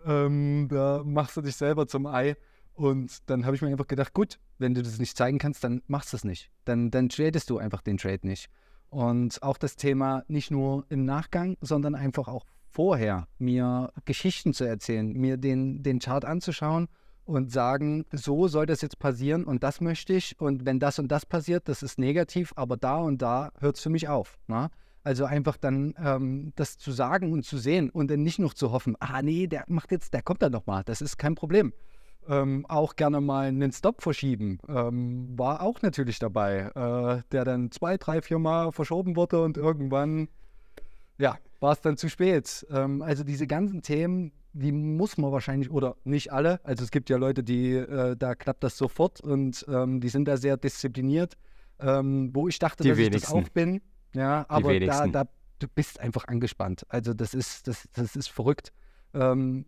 Ähm, da machst du dich selber zum Ei. Und dann habe ich mir einfach gedacht, gut, wenn du das nicht zeigen kannst, dann machst du es nicht. Dann, dann tradest du einfach den Trade nicht. Und auch das Thema nicht nur im Nachgang, sondern einfach auch vorher, mir Geschichten zu erzählen, mir den, den Chart anzuschauen und sagen, so soll das jetzt passieren und das möchte ich. Und wenn das und das passiert, das ist negativ, aber da und da hört es für mich auf. Na? Ne? Also einfach dann ähm, das zu sagen und zu sehen und dann nicht noch zu hoffen, ah nee, der macht jetzt, der kommt dann nochmal, das ist kein Problem ähm, auch gerne mal einen Stop verschieben. Ähm, war auch natürlich dabei, äh, der dann zwei, drei, vier Mal verschoben wurde und irgendwann, ja, war es dann zu spät. Ähm, also diese ganzen Themen, die muss man wahrscheinlich, oder nicht alle, also es gibt ja Leute, die, äh, da klappt das sofort und ähm, die sind da sehr diszipliniert, ähm, wo ich dachte, die dass wenigsten. ich das auch bin. Ja, aber da, da, du bist einfach angespannt. Also das ist, das, das ist verrückt. Ähm,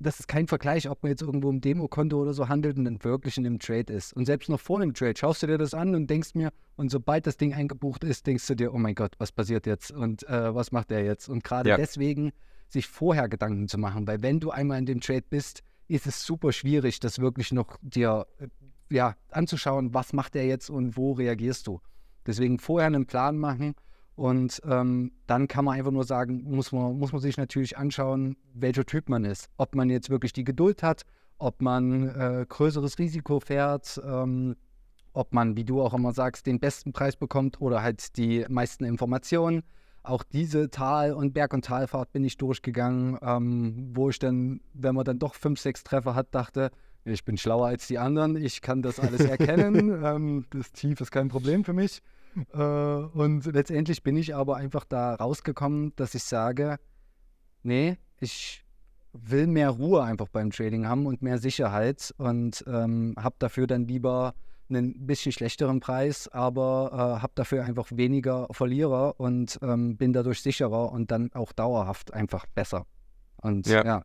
das ist kein Vergleich, ob man jetzt irgendwo im Demokonto oder so handelt und dann wirklich in einem Trade ist. Und selbst noch vor einem Trade schaust du dir das an und denkst mir, und sobald das Ding eingebucht ist, denkst du dir, oh mein Gott, was passiert jetzt und äh, was macht der jetzt? Und gerade ja. deswegen sich vorher Gedanken zu machen, weil wenn du einmal in dem Trade bist, ist es super schwierig, das wirklich noch dir äh, ja, anzuschauen, was macht er jetzt und wo reagierst du. Deswegen vorher einen Plan machen und ähm, dann kann man einfach nur sagen, muss man, muss man sich natürlich anschauen, welcher Typ man ist. Ob man jetzt wirklich die Geduld hat, ob man äh, größeres Risiko fährt, ähm, ob man, wie du auch immer sagst, den besten Preis bekommt oder halt die meisten Informationen. Auch diese Tal- und Berg- und Talfahrt bin ich durchgegangen, ähm, wo ich dann, wenn man dann doch fünf, sechs Treffer hat, dachte, ich bin schlauer als die anderen, ich kann das alles erkennen, ähm, das Tief ist kein Problem für mich. Äh, und letztendlich bin ich aber einfach da rausgekommen, dass ich sage, nee, ich will mehr Ruhe einfach beim Trading haben und mehr Sicherheit und ähm, habe dafür dann lieber einen bisschen schlechteren Preis, aber äh, habe dafür einfach weniger Verlierer und ähm, bin dadurch sicherer und dann auch dauerhaft einfach besser. Und ja. ja.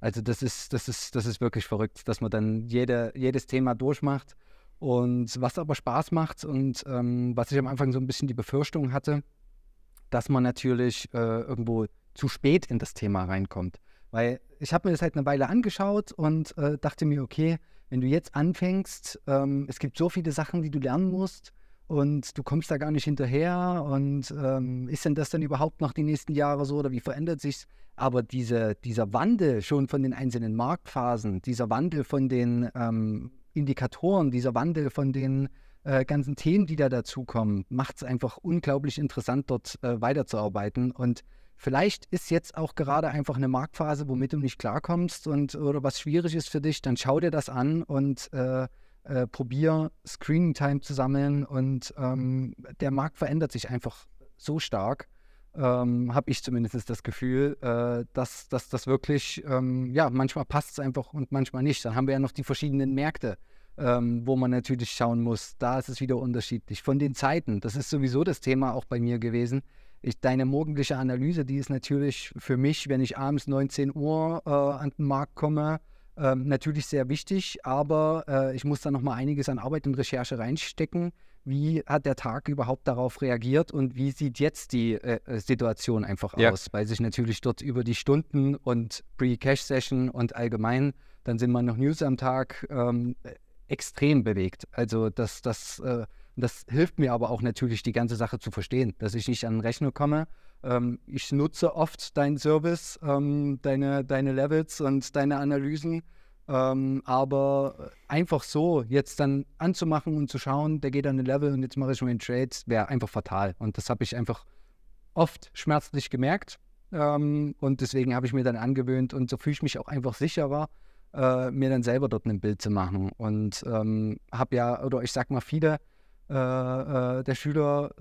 also das ist, das ist, das ist wirklich verrückt, dass man dann jede, jedes Thema durchmacht und was aber Spaß macht und ähm, was ich am Anfang so ein bisschen die Befürchtung hatte, dass man natürlich äh, irgendwo zu spät in das Thema reinkommt. Weil ich habe mir das halt eine Weile angeschaut und äh, dachte mir, okay, wenn du jetzt anfängst, ähm, es gibt so viele Sachen, die du lernen musst und du kommst da gar nicht hinterher und ähm, ist denn das dann überhaupt noch die nächsten Jahre so oder wie verändert sich's? Aber diese, dieser Wandel schon von den einzelnen Marktphasen, dieser Wandel von den ähm, Indikatoren, dieser Wandel von den äh, ganzen Themen, die da dazukommen, macht es einfach unglaublich interessant, dort äh, weiterzuarbeiten. Und vielleicht ist jetzt auch gerade einfach eine Marktphase, womit du nicht klarkommst und oder was schwierig ist für dich, dann schau dir das an und äh, äh probier Screening Time zu sammeln. Und ähm, der Markt verändert sich einfach so stark ähm, habe ich zumindest das Gefühl, äh, dass, dass das wirklich, ähm, ja, manchmal passt es einfach und manchmal nicht. Dann haben wir ja noch die verschiedenen Märkte, ähm, wo man natürlich schauen muss. Da ist es wieder unterschiedlich. Von den Zeiten, das ist sowieso das Thema auch bei mir gewesen. Ich, deine morgendliche Analyse, die ist natürlich für mich, wenn ich abends 19 Uhr äh, an den Markt komme, ähm, natürlich sehr wichtig, aber äh, ich muss da noch mal einiges an Arbeit und Recherche reinstecken, wie hat der Tag überhaupt darauf reagiert und wie sieht jetzt die äh, äh, Situation einfach ja. aus, weil sich natürlich dort über die Stunden und Pre-Cash-Session und allgemein, dann sind man noch News am Tag ähm, äh, extrem bewegt. Also das, das, äh, das hilft mir aber auch natürlich, die ganze Sache zu verstehen, dass ich nicht an den Rechner komme. Ähm, ich nutze oft deinen Service, ähm, deine, deine Levels und deine Analysen ähm, aber einfach so jetzt dann anzumachen und zu schauen, der geht an den Level und jetzt mache ich mal einen Trade, wäre einfach fatal. Und das habe ich einfach oft schmerzlich gemerkt. Ähm, und deswegen habe ich mir dann angewöhnt und so fühle ich mich auch einfach sicherer, äh, mir dann selber dort ein Bild zu machen. Und ähm, habe ja, oder ich sag mal, viele äh, äh, der Schüler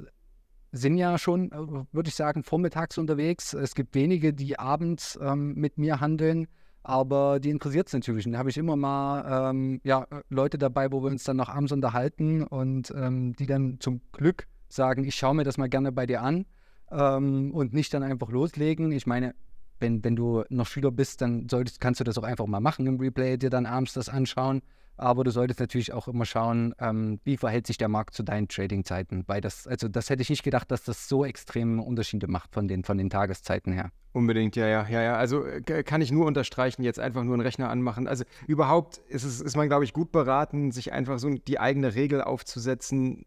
sind ja schon, äh, würde ich sagen, vormittags unterwegs. Es gibt wenige, die abends ähm, mit mir handeln aber die interessiert es natürlich. Und da habe ich immer mal ähm, ja, Leute dabei, wo wir uns dann noch abends unterhalten und ähm, die dann zum Glück sagen, ich schaue mir das mal gerne bei dir an ähm, und nicht dann einfach loslegen. Ich meine, wenn, wenn du noch Schüler bist, dann solltest, kannst du das auch einfach mal machen im Replay, dir dann abends das anschauen. Aber du solltest natürlich auch immer schauen, ähm, wie verhält sich der Markt zu deinen Trading-Zeiten. Weil das, also das hätte ich nicht gedacht, dass das so extreme Unterschiede macht von den, von den Tageszeiten her. Unbedingt, ja, ja, ja, ja. Also äh, kann ich nur unterstreichen, jetzt einfach nur einen Rechner anmachen. Also überhaupt ist, es, ist man, glaube ich, gut beraten, sich einfach so die eigene Regel aufzusetzen,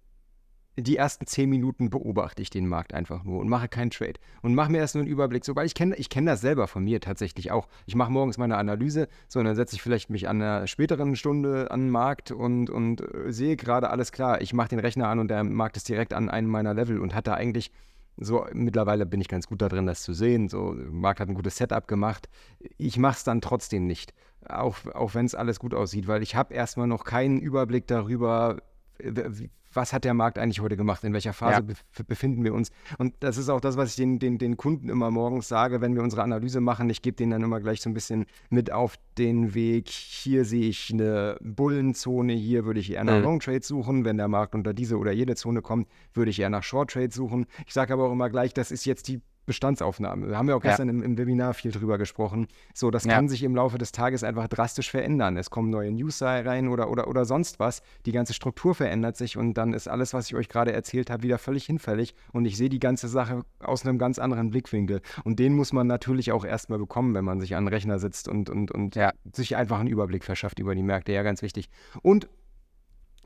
die ersten zehn Minuten beobachte ich den Markt einfach nur und mache keinen Trade und mache mir erst nur einen Überblick. Sogar ich kenne ich kenn das selber von mir tatsächlich auch. Ich mache morgens meine Analyse, so und dann setze ich vielleicht mich an einer späteren Stunde an den Markt und, und äh, sehe gerade alles klar. Ich mache den Rechner an und der Markt ist direkt an einem meiner Level und hat da eigentlich so mittlerweile bin ich ganz gut darin, das zu sehen. So, Markt hat ein gutes Setup gemacht. Ich mache es dann trotzdem nicht, auch, auch wenn es alles gut aussieht, weil ich habe erstmal noch keinen Überblick darüber, wie was hat der Markt eigentlich heute gemacht, in welcher Phase ja. befinden wir uns. Und das ist auch das, was ich den, den, den Kunden immer morgens sage, wenn wir unsere Analyse machen. Ich gebe denen dann immer gleich so ein bisschen mit auf den Weg. Hier sehe ich eine Bullenzone, hier würde ich eher nach mhm. Long Trade suchen. Wenn der Markt unter diese oder jede Zone kommt, würde ich eher nach Short Trade suchen. Ich sage aber auch immer gleich, das ist jetzt die Bestandsaufnahme. Da haben wir auch gestern ja. im, im, Webinar viel drüber gesprochen. So, das ja. kann sich im Laufe des Tages einfach drastisch verändern. Es kommen neue News rein oder, oder, oder sonst was. Die ganze Struktur verändert sich und dann ist alles, was ich euch gerade erzählt habe, wieder völlig hinfällig und ich sehe die ganze Sache aus einem ganz anderen Blickwinkel. Und den muss man natürlich auch erstmal bekommen, wenn man sich an den Rechner sitzt und, und, und ja. sich einfach einen Überblick verschafft über die Märkte. Ja, ganz wichtig. Und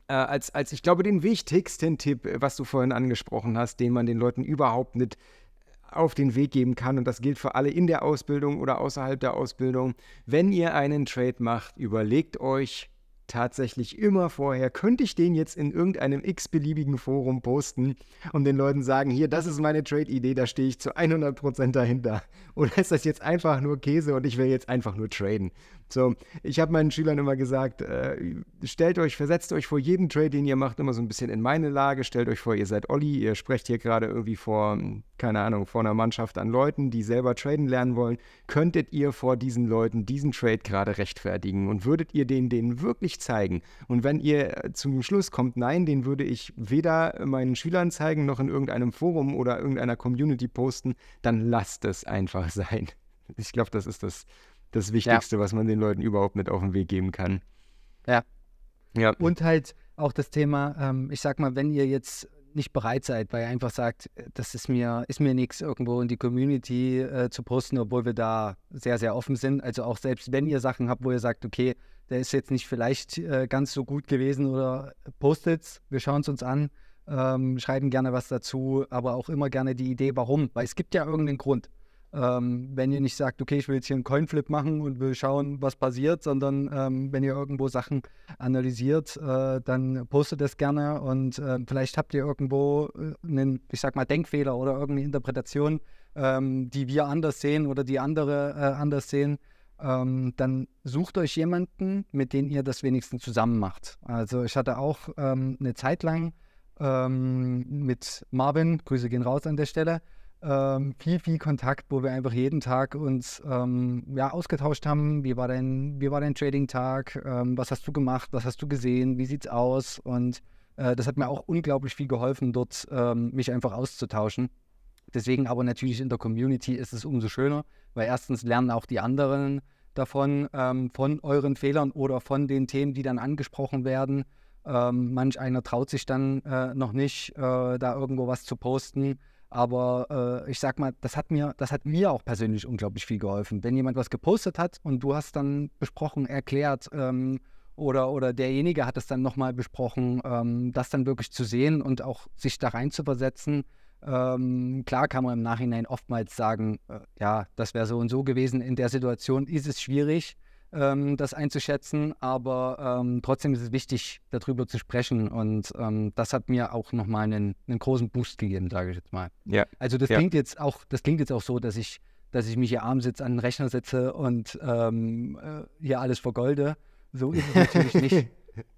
äh, als, als ich glaube, den wichtigsten Tipp, was du vorhin angesprochen hast, den man den Leuten überhaupt nicht auf den Weg geben kann. Und das gilt für alle in der Ausbildung oder außerhalb der Ausbildung. Wenn ihr einen Trade macht, überlegt euch tatsächlich immer vorher, könnte ich den jetzt in irgendeinem x-beliebigen Forum posten und den Leuten sagen, hier, das ist meine Trade-Idee, da stehe ich zu 100% dahinter. Oder ist das jetzt einfach nur Käse und ich will jetzt einfach nur traden? So, ich habe meinen Schülern immer gesagt, äh, stellt euch, versetzt euch vor jedem Trade, den ihr macht, immer so ein bisschen in meine Lage. Stellt euch vor, ihr seid Olli, ihr sprecht hier gerade irgendwie vor, keine Ahnung, vor einer Mannschaft an Leuten, die selber traden lernen wollen. Könntet ihr vor diesen Leuten diesen Trade gerade rechtfertigen und würdet ihr den denen wirklich zeigen? Und wenn ihr äh, zum Schluss kommt, nein, den würde ich weder meinen Schülern zeigen noch in irgendeinem Forum oder irgendeiner Community posten, dann lasst es einfach sein. Ich glaube, das ist das das Wichtigste, ja. was man den Leuten überhaupt mit auf den Weg geben kann. Ja. ja. Und halt auch das Thema, ähm, ich sag mal, wenn ihr jetzt nicht bereit seid, weil ihr einfach sagt, das ist mir, ist mir nichts, irgendwo in die Community äh, zu posten, obwohl wir da sehr, sehr offen sind. Also auch selbst wenn ihr Sachen habt, wo ihr sagt, okay, der ist jetzt nicht vielleicht äh, ganz so gut gewesen oder postet's, wir schauen es uns an, ähm, schreiben gerne was dazu, aber auch immer gerne die Idee, warum, weil es gibt ja irgendeinen Grund. Ähm, wenn ihr nicht sagt, okay, ich will jetzt hier einen Coinflip machen und will schauen, was passiert, sondern ähm, wenn ihr irgendwo Sachen analysiert, äh, dann postet das gerne und äh, vielleicht habt ihr irgendwo äh, einen, ich sag mal, Denkfehler oder irgendeine Interpretation, ähm, die wir anders sehen oder die andere äh, anders sehen. Ähm, dann sucht euch jemanden, mit dem ihr das wenigstens zusammen macht. Also ich hatte auch ähm, eine Zeit lang ähm, mit Marvin, Grüße gehen raus an der Stelle, ähm, viel, viel Kontakt, wo wir einfach jeden Tag uns ähm, ja, ausgetauscht haben. Wie war dein, wie war dein Trading-Tag? Ähm, was hast du gemacht? Was hast du gesehen? Wie sieht's aus? Und äh, das hat mir auch unglaublich viel geholfen, dort ähm, mich einfach auszutauschen. Deswegen aber natürlich in der Community ist es umso schöner, weil erstens lernen auch die anderen davon, ähm, von euren Fehlern oder von den Themen, die dann angesprochen werden. Ähm, manch einer traut sich dann äh, noch nicht, äh, da irgendwo was zu posten. Aber äh, ich sag mal, das hat mir, das hat mir auch persönlich unglaublich viel geholfen. Wenn jemand was gepostet hat und du hast dann besprochen, erklärt, ähm, oder, oder derjenige hat es dann nochmal besprochen, ähm, das dann wirklich zu sehen und auch sich da rein zu versetzen. Ähm, klar kann man im Nachhinein oftmals sagen, äh, ja, das wäre so und so gewesen. In der Situation ist es schwierig, ähm, das einzuschätzen, aber ähm, trotzdem ist es wichtig, darüber zu sprechen und ähm, das hat mir auch nochmal einen, einen großen Boost gegeben, sage ich jetzt mal. Ja. Also das ja. klingt jetzt auch, das klingt jetzt auch so, dass ich, dass ich mich hier abends jetzt an den Rechner setze und ähm, äh, hier alles vergolde. So ist es natürlich nicht.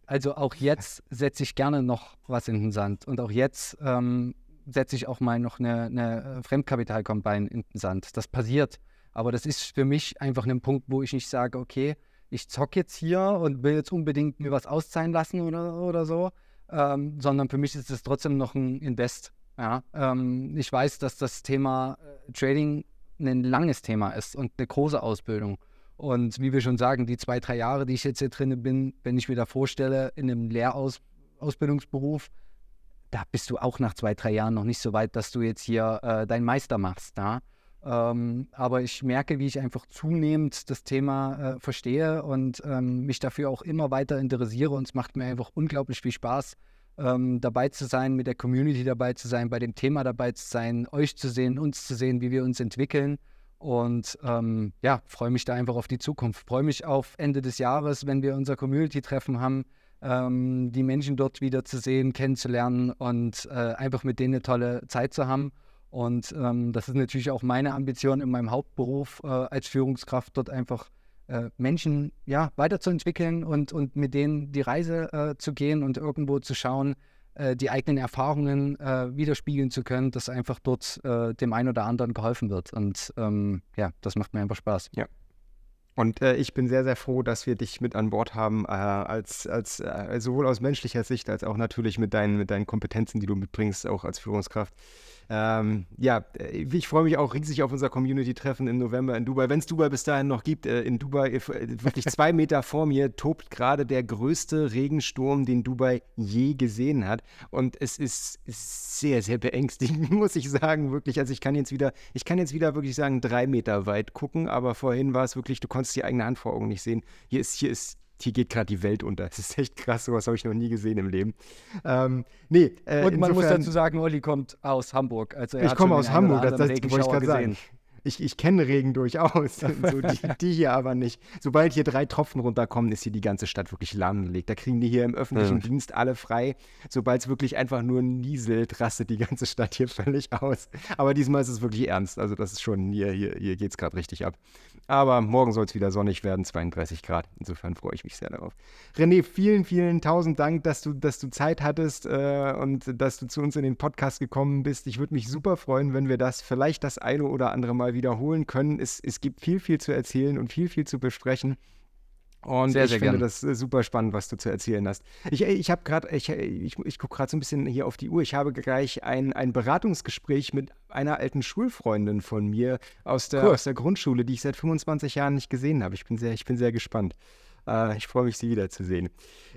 Also auch jetzt setze ich gerne noch was in den Sand und auch jetzt ähm, setze ich auch mal noch eine, eine Fremdkapitalkombine in den Sand. Das passiert. Aber das ist für mich einfach ein Punkt, wo ich nicht sage, okay, ich zocke jetzt hier und will jetzt unbedingt mir was auszahlen lassen oder, oder so, ähm, sondern für mich ist es trotzdem noch ein Invest. Ja? Ähm, ich weiß, dass das Thema äh, Trading ein langes Thema ist und eine große Ausbildung. Und wie wir schon sagen, die zwei, drei Jahre, die ich jetzt hier drin bin, wenn ich mir da vorstelle, in einem Lehrausbildungsberuf, da bist du auch nach zwei, drei Jahren noch nicht so weit, dass du jetzt hier äh, deinen Meister machst. Ja? Ähm, aber ich merke, wie ich einfach zunehmend das Thema äh, verstehe und ähm, mich dafür auch immer weiter interessiere. Und es macht mir einfach unglaublich viel Spaß, ähm, dabei zu sein, mit der Community dabei zu sein, bei dem Thema dabei zu sein, euch zu sehen, uns zu sehen, wie wir uns entwickeln. Und ähm, ja, freue mich da einfach auf die Zukunft. Freue mich auf Ende des Jahres, wenn wir unser Community-Treffen haben, ähm, die Menschen dort wieder zu sehen, kennenzulernen und äh, einfach mit denen eine tolle Zeit zu haben. Und ähm, das ist natürlich auch meine Ambition in meinem Hauptberuf äh, als Führungskraft, dort einfach äh, Menschen ja, weiterzuentwickeln und, und mit denen die Reise äh, zu gehen und irgendwo zu schauen, äh, die eigenen Erfahrungen äh, widerspiegeln zu können, dass einfach dort äh, dem einen oder anderen geholfen wird. Und ähm, ja, das macht mir einfach Spaß. Ja. Und äh, ich bin sehr, sehr froh, dass wir dich mit an Bord haben, äh, als, als äh, sowohl aus menschlicher Sicht als auch natürlich mit deinen, mit deinen Kompetenzen, die du mitbringst, auch als Führungskraft. Ähm, ja, äh, ich freue mich auch riesig auf unser Community-Treffen im November in Dubai. Wenn es Dubai bis dahin noch gibt, äh, in Dubai, äh, äh, wirklich zwei Meter vor mir, tobt gerade der größte Regensturm, den Dubai je gesehen hat. Und es ist sehr, sehr beängstigend, muss ich sagen, wirklich. Also ich kann jetzt wieder, ich kann jetzt wieder wirklich sagen, drei Meter weit gucken, aber vorhin war es wirklich, du konntest die eigene Hand vor Augen nicht sehen. Hier ist, hier ist hier geht gerade die Welt unter. Das ist echt krass, sowas habe ich noch nie gesehen im Leben. Ähm, nee, äh, Und man insofern, muss dazu sagen, Olli kommt aus Hamburg. Also ich komme aus Hamburg, das, das wollte ich gerade sagen. Ich, ich kenne Regen durchaus, so die, die, hier aber nicht. Sobald hier drei Tropfen runterkommen, ist hier die ganze Stadt wirklich lahmgelegt. Da kriegen die hier im öffentlichen ja. Dienst alle frei. Sobald es wirklich einfach nur nieselt, rastet die ganze Stadt hier völlig aus. Aber diesmal ist es wirklich ernst. Also das ist schon, hier, hier, hier geht es gerade richtig ab. Aber morgen soll es wieder sonnig werden, 32 Grad. Insofern freue ich mich sehr darauf. René, vielen, vielen tausend Dank, dass du, dass du Zeit hattest äh, und dass du zu uns in den Podcast gekommen bist. Ich würde mich super freuen, wenn wir das vielleicht das eine oder andere Mal wiederholen können. Es, es gibt viel, viel zu erzählen und viel, viel zu besprechen. Und sehr, ich sehr finde gern. das äh, super spannend, was du zu erzählen hast. Ich, äh, ich habe gerade, äh, ich, ich, ich gucke gerade so ein bisschen hier auf die Uhr. Ich habe gleich ein, ein Beratungsgespräch mit einer alten Schulfreundin von mir aus der, cool. aus der Grundschule, die ich seit 25 Jahren nicht gesehen habe. Ich bin sehr, ich bin sehr gespannt. Ah, ich freue mich, Sie wiederzusehen.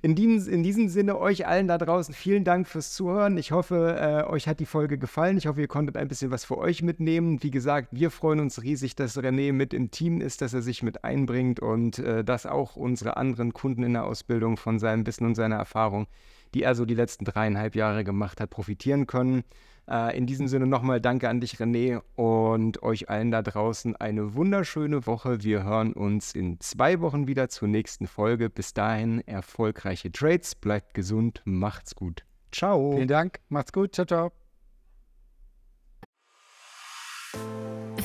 In, diesen, in diesem Sinne euch allen da draußen vielen Dank fürs Zuhören. Ich hoffe, äh, euch hat die Folge gefallen. Ich hoffe, ihr konntet ein bisschen was für euch mitnehmen. Wie gesagt, wir freuen uns riesig, dass René mit im Team ist, dass er sich mit einbringt und äh, dass auch unsere anderen Kunden in der Ausbildung von seinem Wissen und seiner Erfahrung, die er so die letzten dreieinhalb Jahre gemacht hat, profitieren können. Äh, in diesem Sinne nochmal danke an dich, René, und euch allen da draußen eine wunderschöne Woche. Wir hören uns in zwei Wochen wieder zur nächsten Folge. Bis dahin erfolgreiche Trades, bleibt gesund, macht's gut. Ciao. Vielen Dank, macht's gut, ciao, ciao.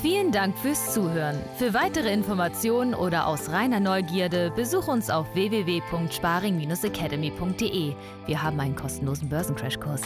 Vielen Dank fürs Zuhören. Für weitere Informationen oder aus reiner Neugierde besuch uns auf www.sparing-academy.de. Wir haben einen kostenlosen Börsencrashkurs.